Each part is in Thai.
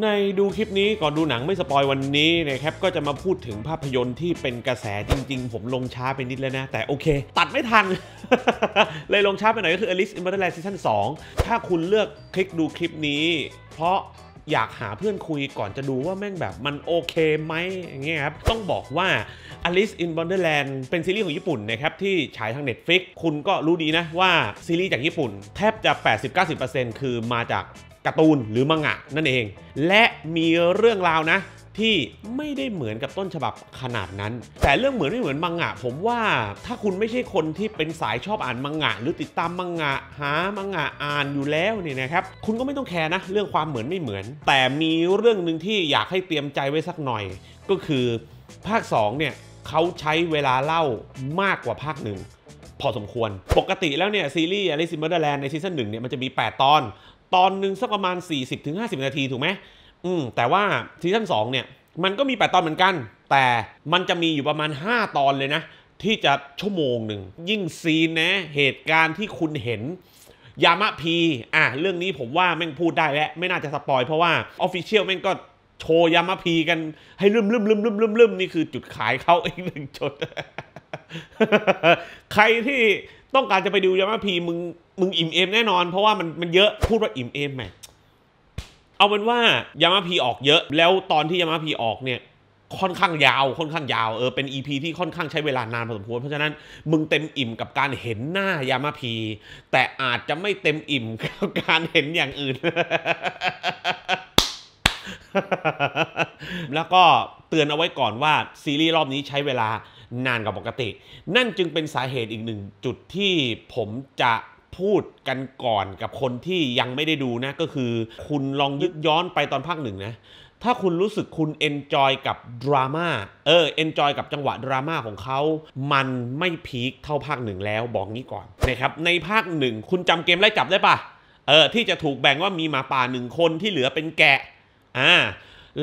ในดูคลิปนี้ก่อนดูหนังไม่สปอยวันนี้นะครับ ก็จะมาพูดถึงภาพยนตร์ที่เป็นกระแสจริง ๆ ผมลงช้าไปนิดแล้วนะ แต่โอเค ตัดไม่ทัน เลยลงช้าไปหน่อยก็คือ Alice in w o n d e r l a n d Season 2ถ้าคุณเลือกคลิกดูคลิปนี้ เพราะอยากหาเพื่อนคุยก่อนจะดูว่าแม่งแบบมันโอเคไหมอย่างเงี้ยครับต้องบอกว่า Alice in Wonderland เป็นซีรีส์ของญี่ปุ่นนะครับที่ฉายทาง Netflix คุณก็รู้ดีนะว่าซีรีส์จากญี่ปุ่น แทบจะ 80-90%คือมาจากการ์ตูนหรือมังงะนั่นเอง และมีเรื่องราวนะที่ไม่ได้เหมือนกับต้นฉบับขนาดนั้น แต่เรื่องเหมือนไม่เหมือนมังงะ ผมว่าถ้าคุณไม่ใช่คนที่เป็นสายชอบอ่านมังงะ หรือติดตามมังงะหามังงะอ่านอยู่แล้วนี่นะครับคุณก็ไม่ต้องแคร์นะ เรื่องความเหมือนไม่เหมือน แต่มีเรื่องหนึ่งที่อยากให้เตรียมใจไว้สักหน่อย ก็คือภาค2เนี่ยเขาใช้เวลาเล่ามากกว่าภาคหนึ่งพอสมควรปกติแล้วเนี่ยซีรีส์อลิซิมเบอร์แลนด์ในซีซั่นหนึ่งเนี่ยมันจะมี8ตอนตอนหนึ่งสักประมาณ 40-50นาทีถูกไหม อืมแต่ว่าซีซั่น2เนี่ย มันก็มี 8 ตอนเหมือนกัน แต่มันจะมีอยู่ประมาณ 5 ตอนเลยนะ ที่จะชั่วโมงหนึ่ง ยิ่งซีนนะ เหตุการณ์ที่คุณเห็น ยามะพี อ่ะเรื่องนี้ผมว่าแม่งพูดได้และไม่น่าจะสปอยเพราะว่าออฟฟิเชียลแม่งก็โชว์ยามะพีกันให้ลืมลืมลืมลืมลืมลืมนี่คือจุดขายเขาอีกหนึ่งจุดใครที่ต้องการจะไปดูยามะพีมึงมึงอิ่มเอมแน่นอนเพราะว่ามันมันเยอะพูดว่าอิ่มเอมไหมเอาเป็นว่ายามาพีออกเยอะ แล้วตอนที่ยามาพีออกเนี่ย ค่อนข้างยาว ค่อนข้างยาวเออเป็น EP ีที่ค่อนข้างใช้เวลานานพอสมควรเพราะฉะนั้น มึงเต็มอิ่มกับการเห็นหน้ายามาพี แต่อาจจะไม่เต็มอิ่มกับการเห็นอย่างอื่น แล้วก็เตือนเอาไว้ก่อนว่าซีรีส์รอบนี้ใช้เวลานานกว่าปกติ นั่นจึงเป็นสาเหตุอีกหนึ่งจุดที่ผมจะพูดกันก่อนกับคนที่ยังไม่ได้ดูนะก็คือ คุณลองยึดย้อนไปตอนภาคหนึ่งนะถ้าคุณรู้สึกคุณเอนจอยกับดราม่าเออเอนจอยกับจังหวะดราม่าของเขามันไม่พีคเท่าภาคหนึ่งแล้ว บอกงี้ก่อนนะครับในภาคหนึ่ง คุณจำเกมไล่จับได้ปะเออ ที่จะถูกแบ่งว่ามีหมาป่าหนึ่งคนที่เหลือเป็นแกะอ่า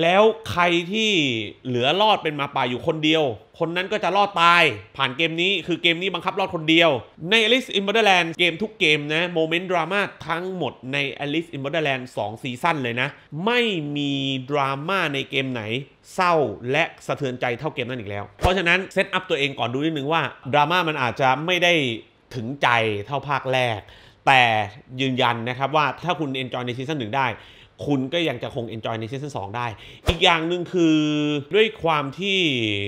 แล้วใครที่เหลือรอดเป็นมาป่าอยู่คนเดียว คนนั้นก็จะรอดตายผ่านเกมนี้คือเกมนี้บังคับรอดคนเดียว ใน Alice in Borderland เกมทุกเกมนะโมเมนต์ดราม่าทั้งหมด ใน Alice in Borderland 2ซีซั่นเลยนะ ไม่มีดราม่าในเกมไหนเศร้าและสะเทือนใจเท่าเกมนั้นอีกแล้ว เพราะฉะนั้นเซตอัพตัวเองก่อนดูนิดนึงว่า ดราม่ามันอาจจะไม่ได้ถึงใจเท่าภาคแรกแต่ยืนยันนะครับว่าถ้าคุณเอนจอยในซีซั่นหนึ่งได้คุณก็ยังจะคงเอนจอยในซีซั่น2ได้ อีกอย่างหนึ่งคือด้วยความที่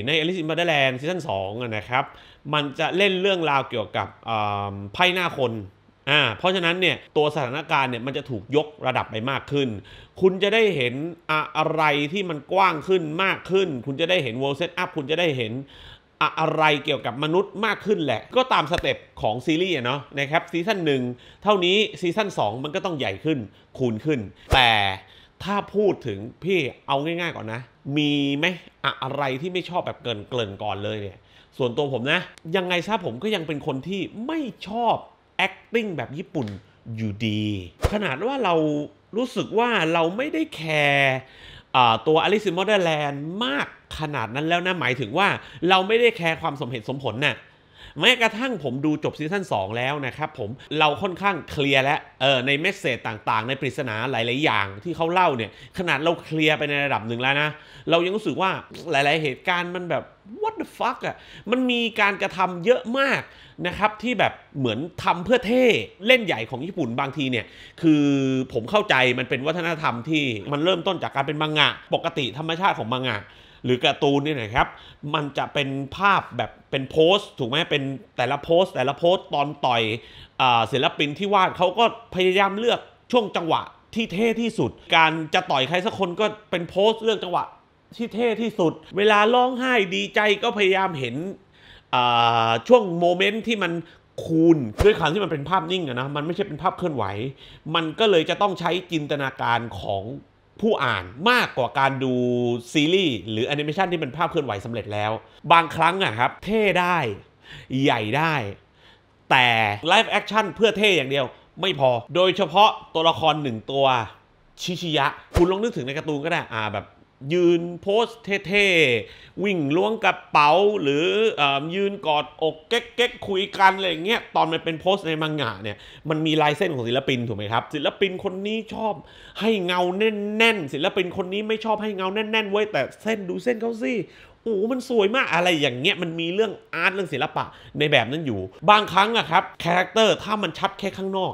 ใน Alice in Borderland ซีซั่น2นะครับ มันจะเล่นเรื่องราวเกี่ยวกับไพ่หน้าคนอ่าเพราะฉะนั้นเนี่ยตัวสถานการณ์เนี่ยมันจะถูกยกระดับไปมากขึ้น คุณจะได้เห็นอะไรที่มันกว้างขึ้นมากขึ้น คุณจะได้เห็น world set up คุณจะได้เห็นอะไรเกี่ยวกับมนุษย์มากขึ้นแหละ ก็ตามสเต็ปของซีรีส์เนาะนะครับซีซั่นหนึ่งเท่านี้ซีซั่น2มันก็ต้องใหญ่ขึ้นคูณขึ้น แต่ถ้าพูดถึงพี่เอาง่ายๆก่อนนะ มีไหมอะไรที่ไม่ชอบแบบเกินเกินก่อนเลยเนี่ยส่วนตัวผมนะ ยังไงซะผมก็ยังเป็นคนที่ไม่ชอบ acting แบบญี่ปุ่นอยู่ดี ขนาดว่าเรารู้สึกว่าเราไม่ได้แคร์ตัวอลิซิมอเดอร์แลนด์มากขนาดนั้นแล้วนะหมายถึงว่าเราไม่ได้แคร์ความสมเหตุสมผลนะ่ะแม้กระทั่งผมดูจบซีซั่น2แล้วนะครับผม เราค่อนข้างเคลียร์แล้วเออในเมสเซจต่างๆ ในปริศนาหลายๆอย่างที่เขาเล่าเนี่ยขนาดเราเคลียร์ไปในระดับหนึ่งแล้วนะ เรายังรู้สึกว่าหลายๆ เหตุการณ์มันแบบ what the fuck อะ่ะมันมีการกระทำเยอะมากนะครับที่แบบเหมือนทำเพื่อเท่เล่นใหญ่ของญี่ปุ่นบางทีเนี่ยคือผมเข้าใจมันเป็นวัฒนธรรมที่มันเริ่มต้นจากการเป็นมังงะปกติธรรมชาติของมังงะหรือการ์ตูนนี่นะครับมันจะเป็นภาพแบบเป็นโพสถูกไหมเป็นแต่ละโพสแต่ละโพสตอนต่อยอศิลปินที่วาดเขาก็พยายามเลือกช่วงจังหวะที่เท่ที่สุด การจะต่อยใครสักคนก็เป็นโพสเลือกจังหวะที่เท่ที่สุด เวลาร้องไห้ดีใจก็พยายามเห็นช่วงโมเมนต์ที่มันคูณด้วยความที่มันเป็นภาพนิ่งอะนะมันไม่ใช่เป็นภาพเคลื่อนไหว มันก็เลยจะต้องใช้จินตนาการของผู้อ่านมากกว่าการดูซีรีส์ หรือแอนิเมชันที่เป็นภาพเคลื่อนไหวสำเร็จแล้ว บางครั้งอะครับ เท่ได้ใหญ่ได้ แต่ไลฟ์แอคชั่นเพื่อเท่อย่างเดียวไม่พอ โดยเฉพาะตัวละครหนึ่งตัวชิชิยะ คุณลองนึกถึงในการ์ตูนก็ได้อ่าแบบยืนโพสเท่ๆวิ่งล้วงกระเป๋าหรืออยืนกอดอกเก๊กๆคุยกันอะไรเงี้ยตอนมันเป็นโพสในมังงะเนี่ยมันมีลายเส้นของศิลปิน ถูกไหมครับ ศิลปินคนนี้ชอบให้เงาแน่นๆ ศิลปินคนนี้ไม่ชอบให้เงาแน่นๆไว้แต่เส้นดูเส้นเขาสิโอ้ มันสวยมากอะไรอย่างเงี้ย มันมีเรื่องอาร์ตเรื่องศิลปะในแบบนั้นอยู่ บางครั้งอะครับคาแรคเตอร์ถ้ามันชัดแค่ข้างนอก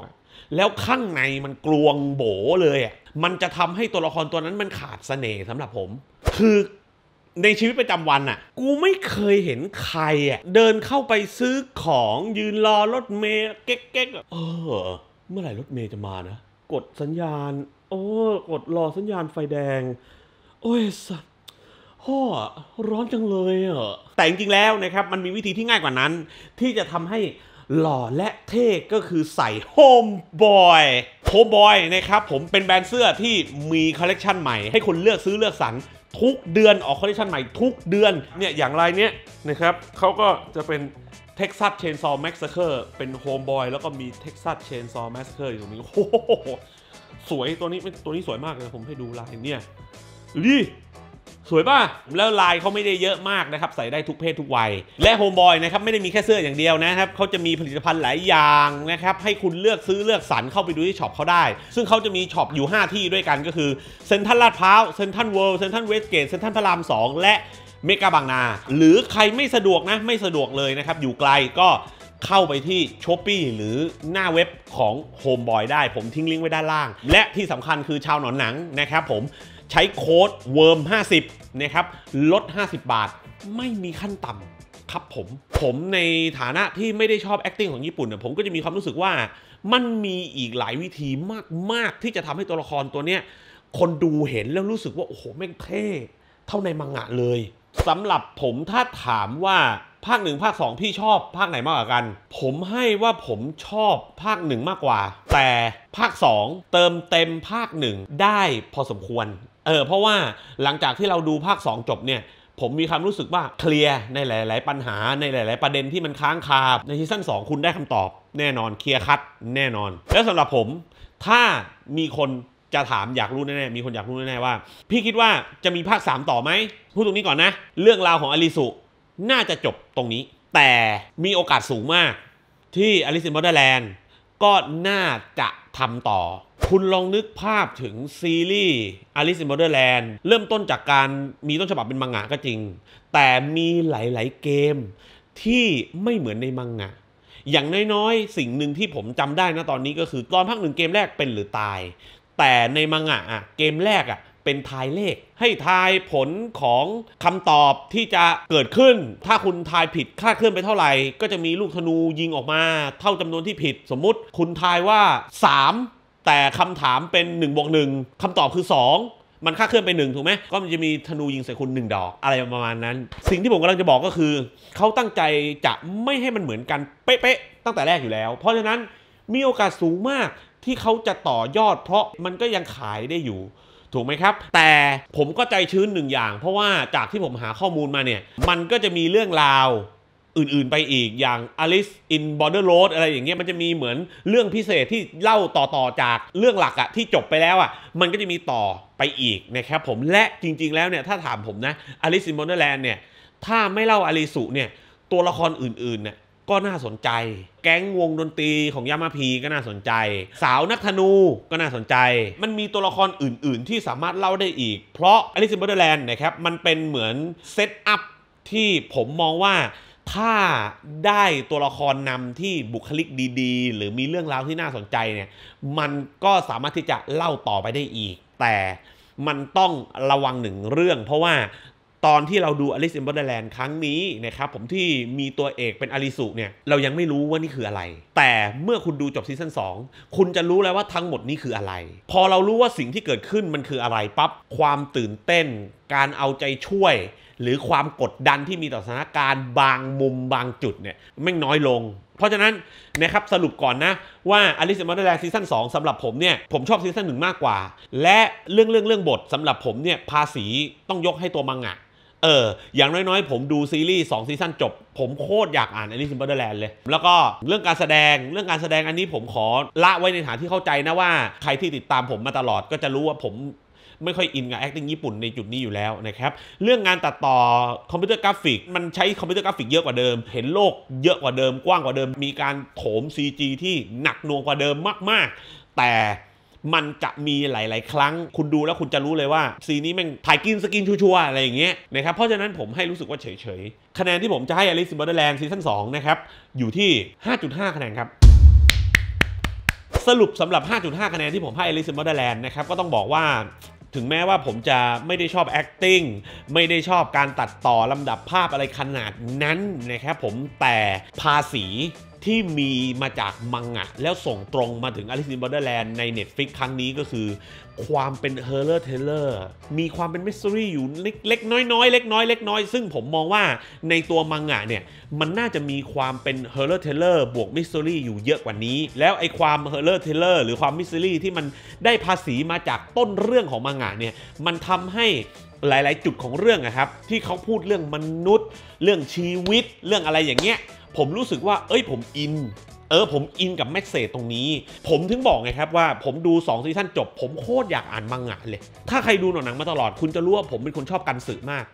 แล้วข้างในมันกลวงโบเลยอ่ะ มันจะทำให้ตัวละครตัวนั้นมันขาดสเสน่ห์สำหรับผม คือในชีวิตประจำวันอ่ะ กูไม่เคยเห็นใครอ่ะเดินเข้าไปซื้อของยืนรอรถเมย์เก๊กๆเออ เมื่อไหร่รถเมย์จะมานะ กดสัญญาณโอ้กดรอสัญญาณไฟแดง โอ้ยสัตว์พ่อร้อนจังเลยอ่ะแต่จริงๆแล้วนะครับ มันมีวิธีที่ง่ายกว่านั้น ที่จะทำให้หล่อและเท่ก็คือใส่โฮมบอยโฮมบอยนะครับผมเป็นแบรนด์เสื้อที่มีคอลเลกชันใหม่ให้คนเลือกซื้อเลือกสรรทุกเดือนออกคอลเลกชันใหม่ทุกเดือนเนี่ยอย่างไรเนี้ยนะครับเขาก็จะเป็น Texas Chainsaw Massacre เป็น Homeboy แล้วก็มี Texas Chainsaw Massacre อยู่ตรงนี้โอ้โห สวยตัวนี้ ตัวนี้สวยมากเลยผมให้ดูลายเนี่ยดูดิสวยป่ะ แล้วลายเขาไม่ได้เยอะมากนะครับ ใส่ได้ทุกเพศทุกวัย และโฮมบอยนะครับ ไม่ได้มีแค่เสื้ออย่างเดียวนะครับเขาจะมีผลิตภัณฑ์หลายอย่างนะครับ ให้คุณเลือกซื้อเลือกสรรเข้าไปดูที่ช็อปเขาได้ ซึ่งเขาจะมีช็อปอยู่ 5 ที่ด้วยกันก็คือเซ็นทรัลลาดพร้าวเซ็นทรัลเวิลด์เซ็นทรัลเวสเกตเซ็นทรัลพระราม2 และเมกาบางนา หรือใครไม่สะดวกนะไม่สะดวกเลยนะครับอยู่ไกลก็เข้าไปที่ช้อปปี้หรือหน้าเว็บของโฮมบอยได้ ผมทิ้งลิงก์ไว้ด้านล่าง และที่สำคัญคือชาวหนอนหนังนะครับผมใช้โค้ดเวิร์ม50นะครับ ลด 50 บาท ไม่มีขั้นต่ำครับผม ผมในฐานะที่ไม่ได้ชอบ acting ของญี่ปุ่นเนี่ยผมก็จะมีความรู้สึกว่า มันมีอีกหลายวิธีมาก ๆ ที่จะทำให้ตัวละครตัวเนี้ยคนดูเห็นแล้วรู้สึกว่า โอ้โหแม่งเท่เท่าในมังงะเลยสำหรับผมถ้าถามว่าภาคหนึ่งภาคสองพี่ชอบภาคไหนมากกว่ากัน ผมให้ว่าผมชอบภาคหนึ่งมากกว่า แต่ภาคสองเติมเต็มภาคหนึ่งได้พอสมควรเออเพราะว่าหลังจากที่เราดูภาคสองจบเนี่ยผมมีความรู้สึกว่าเคลียร์ในหลายๆปัญหาในหลายๆประเด็นที่มันค้างคาในซีซั่น2 คุณได้คำตอบแน่นอน เคลียร์คัดแน่นอน แล้วสำหรับผมถ้ามีคนจะถามอยากรู้แน่ๆมีคนอยากรู้แน่ๆว่า พี่คิดว่าจะมีภาค 3 ต่อไหมพูดตรงนี้ก่อนนะ เรื่องราวของอลิสุน่าจะจบตรงนี้ แต่มีโอกาสสูงมากที่อลิซินบอร์เดอร์แลนด์ก็น่าจะทำต่อ คุณลองนึกภาพถึงซีรีส์ a l ิ c e in เดอร์แลนด์เริ่มต้นจากการมีต้นฉบับเป็นมังงะก็จริง แต่มีหลาย ๆ เกมที่ไม่เหมือนในมังงะ อย่างน้อย ๆ สิ่งหนึ่งที่ผมจำได้นะตอนนี้ก็คือตอนภาคหนึ่งเกมแรกเป็นหรือตาย แต่ในมังงะอะเกมแรกอะเป็นทายเลข ให้ทายผลของคำตอบที่จะเกิดขึ้น ถ้าคุณทายผิดคลาดเคลื่อนไปเท่าไหร่ก็จะมีลูกธนูยิงออกมาเท่าจำนวนที่ผิดสมมุติคุณทายว่า 3 แต่คำถามเป็น1นึ่งบวกหนึ่งคำตอบคือ 2 มันค่าเคลื่อนไปหนึ่งถูกไหมก็มันจะมีธนูยิงใส่คุณหนึ่งดอก อะไรประมาณนั้น สิ่งที่ผมกำลังจะบอกก็คือเขาตั้งใจจะไม่ให้มันเหมือนกันเป๊ะๆตั้งแต่แรกอยู่แล้ว เพราะฉะนั้นมีโอกาสสูงมากที่เขาจะต่อยอดเพราะมันก็ยังขายได้อยู่ถูกไหมครับ แต่ผมก็ใจชื้นหนึ่งอย่าง เพราะว่าจากที่ผมหาข้อมูลมาเนี่ยมันก็จะมีเรื่องราวอื่นๆไปอีกอย่าง Alice in Border Road อะไรอย่างเงี้ยมันจะมีเหมือนเรื่องพิเศษที่เล่าต่อๆจากเรื่องหลักอะที่จบไปแล้วอะมันก็จะมีต่อไปอีกนะครับผมและจริง ๆแล้วเนี่ยถ้าถามผมนะ Alice in Borderland เนี่ยถ้าไม่เล่าอลิสุเนี่ยตัวละครอื่นๆเนี่ยก็น่าสนใจ แก๊งวงดนตรีของยามาพีก็น่าสนใจ สาวนักธนูก็น่าสนใจ มันมีตัวละครอื่น ๆ ที่สามารถเล่าได้อีก เพราะอลิซินเบอร์แลนด์นะครับ มันเป็นเหมือนเซตอัพที่ผมมองว่าถ้าได้ตัวละครนำที่บุคลิกดี ๆ หรือมีเรื่องราวที่น่าสนใจเนี่ย มันก็สามารถที่จะเล่าต่อไปได้อีก แต่มันต้องระวังหนึ่งเรื่อง เพราะว่าตอนที่เราดู Alice in Borderland ครั้งนี้นะครับผมที่มีตัวเอกเป็นอาริสุเนี่ยเรายังไม่รู้ว่านี่คืออะไร แต่เมื่อคุณดูจบซีซั่น2คุณจะรู้แล้วว่าทั้งหมดนี้คืออะไร พอเรารู้ว่าสิ่งที่เกิดขึ้นมันคืออะไรปับ๊บความตื่นเต้น การเอาใจช่วย หรือความกดดันที่มีต่อสถานการณ์บางมุมบางจุดเนี่ยไม่น้อยลง เพราะฉะนั้นนะครับสรุปก่อนนะ ว่า Alice in Borderland ซีซั่น2สำหรับผมเนี่ยผมชอบซีซั่น1มากกว่าและเรื่องเรื่องเรื่องบทสำหรับผมเนี่ยภาษีต้องยกให้ตัวมังงะเออ อย่างน้อยๆ ผมดูซีรีส์2ซีซั่นจบ ผมโคตรอยากอ่านอันนี้ซิมเบอร์แลนด์เลย แล้วก็เรื่องการแสดง เรื่องการแสดงอันนี้ผมขอละไว้ในฐานที่เข้าใจนะว่า ใครที่ติดตามผมมาตลอดก็จะรู้ว่าผมไม่ค่อยอินกับ acting ญี่ปุ่นในจุดนี้อยู่แล้วนะครับ เรื่องงานตัดต่อคอมพิวเตอร์กราฟิก มันใช้คอมพิวเตอร์กราฟิกเยอะกว่าเดิม เห็นโลกเยอะกว่าเดิมกว้างกว่าเดิม มีการโถม CG ที่หนักหน่วงกว่าเดิมมากๆ แต่มันจะมีหลาย ๆ ครั้ง คุณดูแล้วคุณจะรู้เลยว่า ซีนี้มันถ่ายกินสกินชัวๆอะไรอย่างเงี้ยนะครับเพราะฉะนั้นผมให้รู้สึกว่าเฉยๆ คะแนนที่ผมจะให้อลิซ e in b o r d e แลนด์ซีซั่น2นะครับ อยู่ที่ 5.5 คะแนนครับ สรุปสำหรับ 5.5 คะแนนที่ผมให้อลิซ e in b o r d e แลนด์นะครับ ก็ต้องบอกว่าถึงแม้ว่าผมจะไม่ได้ชอบ acting ไม่ได้ชอบการตัดต่อลำดับภาพอะไรขนาดนั้นนะครับผมแต่ภาษีที่มีมาจากมังงะ แล้วส่งตรงมาถึง Alice in Borderland ใน Netflix ครั้งนี้ก็คือ ความเป็น Horror t เทเ l l e r มีความเป็นมิส t รีอยู่เล็กน้อยเล็กน้อยเล็กน้อย ซึ่งผมมองว่าในตัวมังงะเนี่ยมันน่าจะมีความเป็น Horror t เทเ l l e r บวกมิส t รีอยู่เยอะกว่านี้ แล้วไอความ Horror t เทเ l l e r หรือความมิส t รีที่มันได้ภาษีมาจากต้นเรื่องของมังงะเนี่ยมันทำให้หลายๆ จุดของเรื่องนะครับ ที่เขาพูดเรื่องมนุษย์ เรื่องชีวิต เรื่องอะไรอย่างเงี้ย ผมรู้สึกว่าเอ้ยผมอินเออผมอินกับแมสเซจตรงนี้ ผมถึงบอกไงครับว่าผมดู2ซีซั่นจบ ผมโคตรอยากอ่านมังงะเลย ถ้าใครดูหนังมาตลอดคุณจะรู้ว่าผมเป็นคนชอบกันสึมาก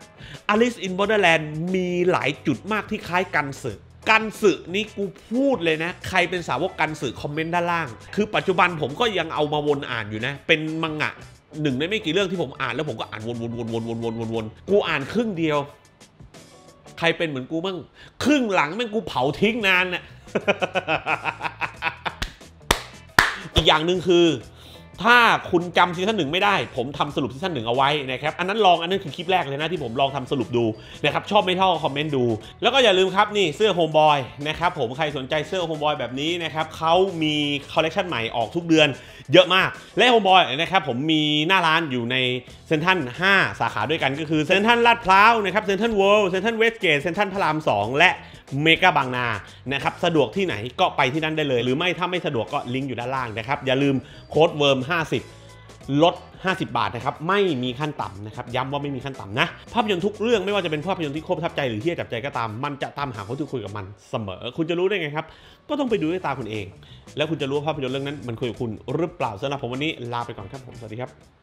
Alice in Borderland มีหลายจุดมากที่คล้ายกันสึกันสึนี่กูพูดเลยนะใครเป็นสาวกกันสึคอมเมนต์ด้านล่างคือปัจจุบันผมก็ยังเอามาวนอ่านอยู่นะเป็นมังงะหนึ่งในไม่กี่เรื่องที่ผมอ่านแล้วผมก็อ่านวนวนวนวนวนวนวนวนกูอ่านครึ่งเดียว ใครเป็นเหมือนกูมั่ง ครึ่งหลังแม่งกูเผาทิ้งนานน่ะ อีกอย่างหนึ่งคือถ้าคุณจำซีซั่นหนึ่งไม่ได้ ผมทำสรุปซีซั่นหนึ่งเอาไว้นะครับ อันนั้นลองอันนั้นคือคลิปแรกเลยนะที่ผมลองทำสรุปดูนะครับ ชอบไม่เท่าคอมเมนต์ดู แล้วก็อย่าลืมครับ นี่เสื้อโฮมบอยนะครับ ผมใครสนใจเสื้อโฮมบอยแบบนี้นะครับ เขามีคอลเลคชันใหม่ออกทุกเดือนเยอะมาก และโฮมบอยนะครับผมมีหน้าร้านอยู่ในเซ็นทรัล5สาขาด้วยกัน ก็คือเซ็นทรัลลาดพร้าวนะครับเซ็นทรัลเวิลด์เซ็นทรัลเวสเกตเซ็นทรัลพระราม2และเมกาบางนานะครับ สะดวกที่ไหนก็ไปที่นั่นได้เลย หรือไม่ ถ้าไม่สะดวกก็ลิงก์อยู่ด้านล่างนะครับ อย่าลืมโค้ดเวิร์ม50 ลด 50 บาทนะครับ ไม่มีขั้นต่ำนะครับย้ำว่าไม่มีขั้นต่ำนะ ภาพยนตร์ทุกเรื่องไม่ว่าจะเป็นภาพยนตร์ที่โคตรทับใจหรือที่จับใจก็ตาม มันจะตามหาคนที่คุยกับมันเสมอ คุณจะรู้ได้ไงครับก็ต้องไปดูด้วยตาคุณเอง แล้วคุณจะรู้ว่าภาพยนตร์เรื่องนั้นมันคุยกับคุณหรือเปล่าสำหรับผมวันนี้ลาไปก่อนครับผมสวัสดีครับ